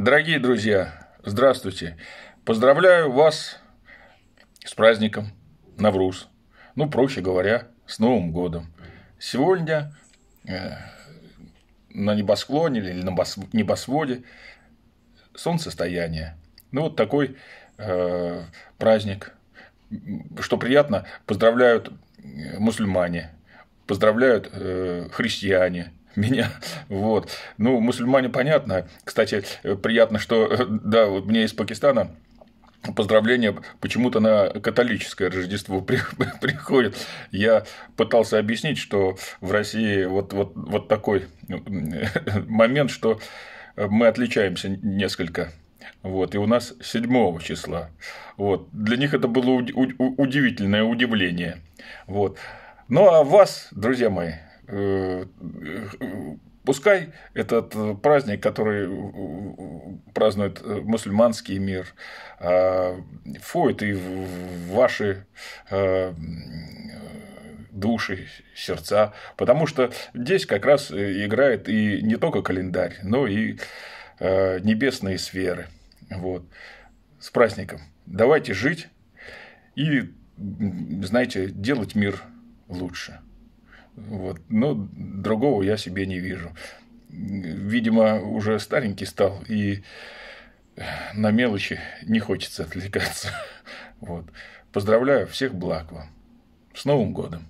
Дорогие друзья, здравствуйте. Поздравляю вас с праздником Навруз. Ну, проще говоря, с Новым годом. Сегодня э, на небосклоне или на небосводе солнцестояние. Ну, вот такой э, праздник. Что приятно, поздравляют мусульмане, поздравляют э, христиане – меня. Вот. Ну, мусульмане понятно. Кстати, э, приятно, что э, да, вот мне из Пакистана поздравления почему-то на католическое Рождество приходит. Я пытался объяснить, что в России вот, вот, вот такой э, момент, что мы отличаемся несколько вот, и у нас 7 числа. Вот, для них это было удивительное удивление. Вот. Ну а вас, друзья мои, Пускай этот э, праздник, который э, э, празднует мусульманский мир, входит и в ваши души, сердца, потому что здесь как раз играет и не только календарь, но и небесные сферы. Вот. С праздником. Давайте жить и, знаете, делать мир лучше. Вот. Но другого я себе не вижу. Видимо, уже старенький стал, и на мелочи не хочется отвлекаться. Вот. Поздравляю, всех благ вам. С Новым годом!